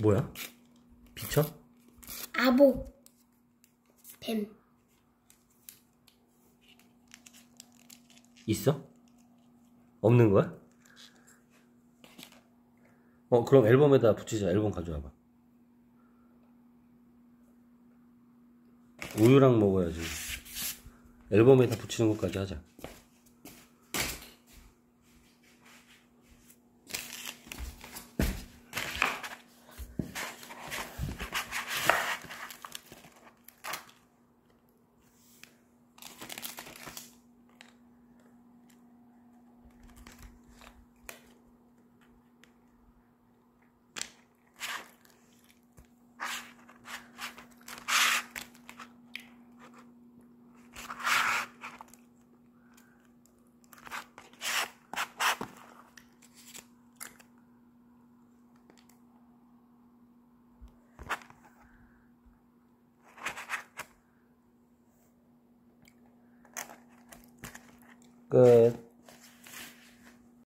뭐야? 비쳐? 아보 뱀 있어? 없는 거야? 어 그럼 앨범에다 붙이자 앨범 가져와봐 우유랑 먹어야지 앨범에다 붙이는 것까지 하자 Good.